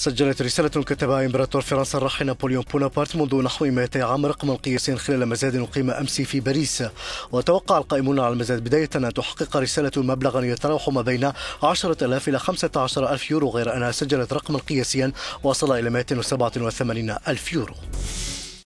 سجلت رسالة كتبها إمبراطور فرنسا الراحل نابليون بونابرت منذ نحو 200 عام رقما قياسيا خلال مزاد أقيم أمس في باريس وتوقع القائمون على المزاد بداية أن تحقق رسالة مبلغا يتراوح ما بين 10000 إلى 15000 يورو غير أنها سجلت رقما قياسيا وصل إلى 187000 ألف يورو